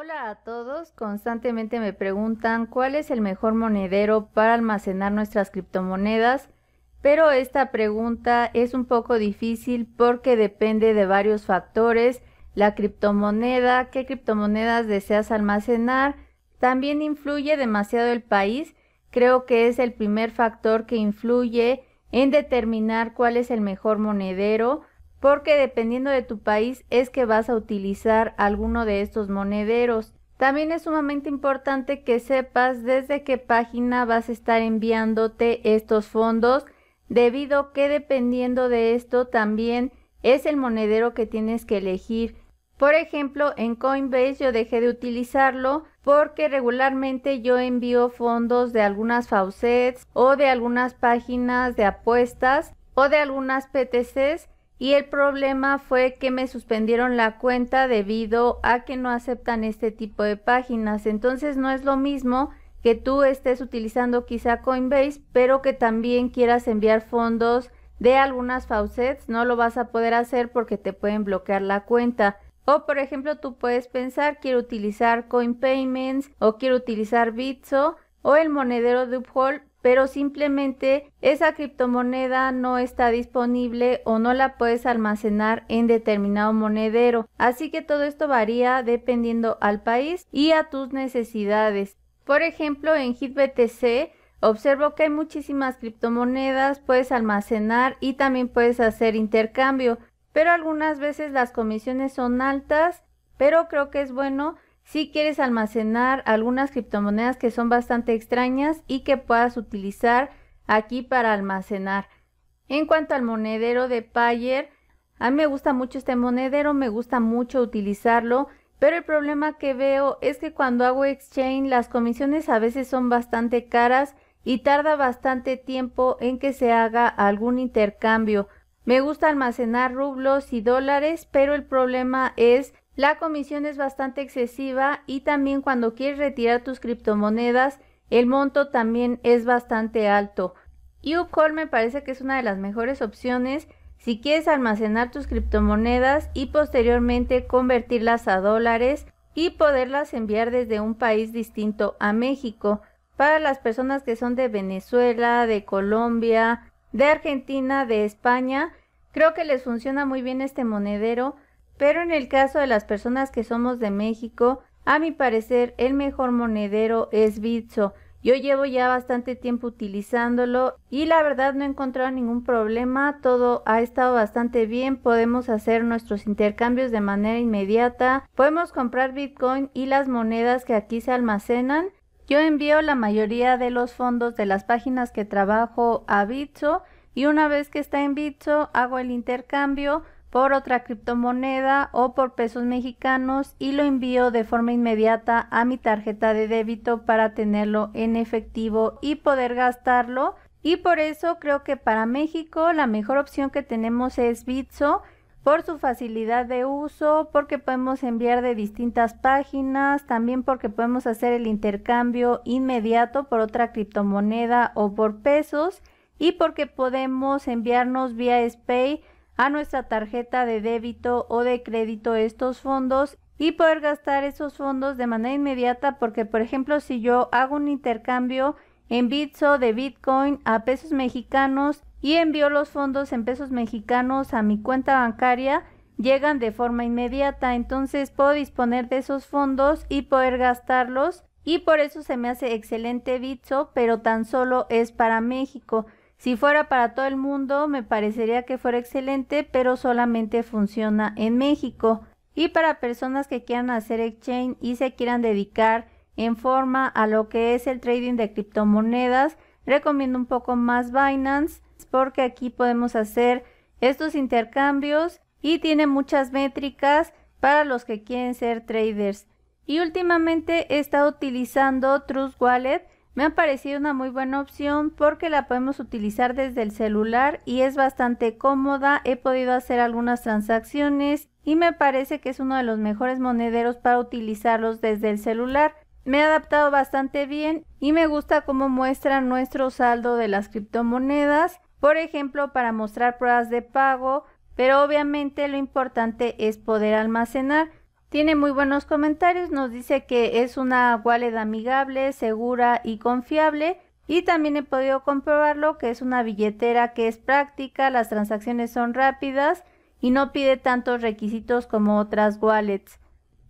Hola a todos, constantemente me preguntan cuál es el mejor monedero para almacenar nuestras criptomonedas, pero esta pregunta es un poco difícil porque depende de varios factores, la criptomoneda, qué criptomonedas deseas almacenar, también influye demasiado el país, creo que es el primer factor que influye en determinar cuál es el mejor monedero, porque dependiendo de tu país es que vas a utilizar alguno de estos monederos. También es sumamente importante que sepas desde qué página vas a estar enviándote estos fondos, debido que dependiendo de esto también es el monedero que tienes que elegir. Por ejemplo, en Coinbase yo dejé de utilizarlo porque regularmente yo envío fondos de algunas faucets o de algunas páginas de apuestas o de algunas PTCs y el problema fue que me suspendieron la cuenta debido a que no aceptan este tipo de páginas. Entonces no es lo mismo que tú estés utilizando quizá Coinbase, pero que también quieras enviar fondos de algunas faucets, no lo vas a poder hacer porque te pueden bloquear la cuenta. O por ejemplo, tú puedes pensar, quiero utilizar Coinpayments o quiero utilizar Bitso o el monedero de Uphold, pero simplemente esa criptomoneda no está disponible o no la puedes almacenar en determinado monedero. Así que todo esto varía dependiendo al país y a tus necesidades. Por ejemplo, en HitBTC observo que hay muchísimas criptomonedas, puedes almacenar y también puedes hacer intercambio, pero algunas veces las comisiones son altas, pero creo que es bueno si quieres almacenar algunas criptomonedas que son bastante extrañas y que puedas utilizar aquí para almacenar. En cuanto al monedero de Payer, a mí me gusta mucho este monedero, me gusta mucho utilizarlo, pero el problema que veo es que cuando hago exchange las comisiones a veces son bastante caras y tarda bastante tiempo en que se haga algún intercambio. Me gusta almacenar rublos y dólares, pero el problema es la comisión es bastante excesiva y también cuando quieres retirar tus criptomonedas, el monto también es bastante alto. Uphold me parece que es una de las mejores opciones si quieres almacenar tus criptomonedas y posteriormente convertirlas a dólares y poderlas enviar desde un país distinto a México. Para las personas que son de Venezuela, de Colombia, de Argentina, de España, creo que les funciona muy bien este monedero pero en el caso de las personas que somos de México, a mi parecer el mejor monedero es Bitso. Yo llevo ya bastante tiempo utilizándolo y la verdad no he encontrado ningún problema, todo ha estado bastante bien, podemos hacer nuestros intercambios de manera inmediata, podemos comprar Bitcoin y las monedas que aquí se almacenan. Yo envío la mayoría de los fondos de las páginas que trabajo a Bitso y una vez que está en Bitso hago el intercambio por otra criptomoneda o por pesos mexicanos y lo envío de forma inmediata a mi tarjeta de débito para tenerlo en efectivo y poder gastarlo. Y por eso creo que para México la mejor opción que tenemos es Bitso por su facilidad de uso, porque podemos enviar de distintas páginas, también porque podemos hacer el intercambio inmediato por otra criptomoneda o por pesos y porque podemos enviarnos vía SPAY a nuestra tarjeta de débito o de crédito estos fondos y poder gastar esos fondos de manera inmediata porque por ejemplo si yo hago un intercambio en Bitso de Bitcoin a pesos mexicanos y envío los fondos en pesos mexicanos a mi cuenta bancaria, llegan de forma inmediata, entonces puedo disponer de esos fondos y poder gastarlos y por eso se me hace excelente Bitso, pero tan solo es para México. Si fuera para todo el mundo, me parecería que fuera excelente, pero solamente funciona en México. Y para personas que quieran hacer exchange y se quieran dedicar en forma a lo que es el trading de criptomonedas, recomiendo un poco más Binance porque aquí podemos hacer estos intercambios y tiene muchas métricas para los que quieren ser traders. Y últimamente he estado utilizando Trust Wallet me ha parecido una muy buena opción porque la podemos utilizar desde el celular y es bastante cómoda. He podido hacer algunas transacciones y me parece que es uno de los mejores monederos para utilizarlos desde el celular. Me ha adaptado bastante bien y me gusta cómo muestra nuestro saldo de las criptomonedas, por ejemplo, para mostrar pruebas de pago, pero obviamente lo importante es poder almacenar. Tiene muy buenos comentarios, nos dice que es una wallet amigable, segura y confiable. Y también he podido comprobarlo que es una billetera que es práctica, las transacciones son rápidas y no pide tantos requisitos como otras wallets.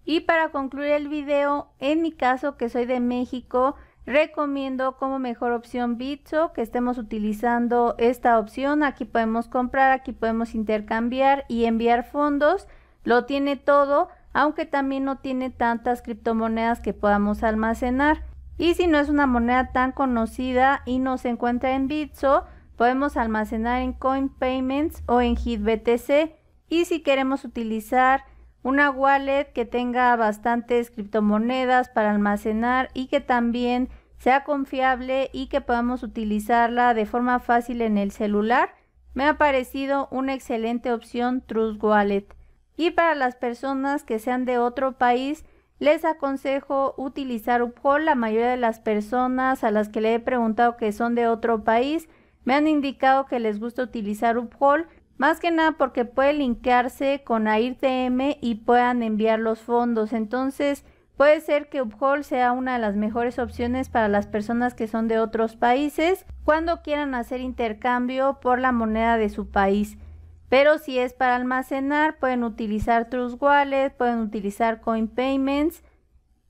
Y para concluir el video, en mi caso que soy de México, recomiendo como mejor opción Bitso, que estemos utilizando esta opción. Aquí podemos comprar, aquí podemos intercambiar y enviar fondos. Lo tiene todo aunque también no tiene tantas criptomonedas que podamos almacenar. Y si no es una moneda tan conocida y no se encuentra en Bitso, podemos almacenar en CoinPayments o en HitBTC. Y si queremos utilizar una wallet que tenga bastantes criptomonedas para almacenar y que también sea confiable y que podamos utilizarla de forma fácil en el celular, me ha parecido una excelente opción Trust Wallet. Y para las personas que sean de otro país, les aconsejo utilizar Uphold, La mayoría de las personas a las que le he preguntado que son de otro país me han indicado que les gusta utilizar Uphold. más que nada porque puede linkearse con AirTM y puedan enviar los fondos. Entonces, puede ser que Uphold sea una de las mejores opciones para las personas que son de otros países cuando quieran hacer intercambio por la moneda de su país. Pero si es para almacenar, pueden utilizar Trust Wallet, pueden utilizar Coin Payments.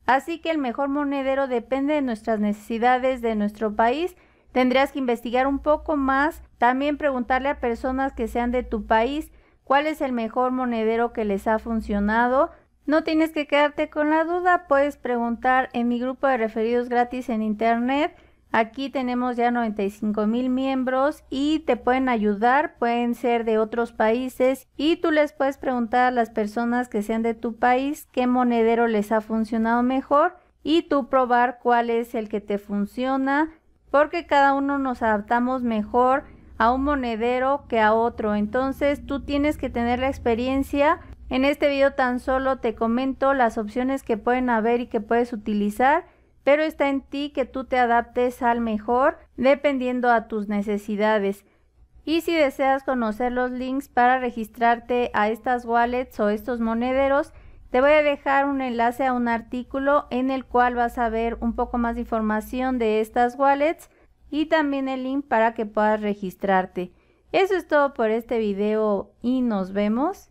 Así que el mejor monedero depende de nuestras necesidades de nuestro país. Tendrías que investigar un poco más, también preguntarle a personas que sean de tu país cuál es el mejor monedero que les ha funcionado. No tienes que quedarte con la duda, puedes preguntar en mi grupo de referidos gratis en internet. Aquí tenemos ya 95 mil miembros y te pueden ayudar, pueden ser de otros países y tú les puedes preguntar a las personas que sean de tu país qué monedero les ha funcionado mejor y tú probar cuál es el que te funciona porque cada uno nos adaptamos mejor a un monedero que a otro. Entonces tú tienes que tener la experiencia. En este video tan solo te comento las opciones que pueden haber y que puedes utilizar pero está en ti que tú te adaptes al mejor dependiendo a tus necesidades. Y si deseas conocer los links para registrarte a estas wallets o estos monederos, te voy a dejar un enlace a un artículo en el cual vas a ver un poco más de información de estas wallets y también el link para que puedas registrarte. Eso es todo por este video y nos vemos.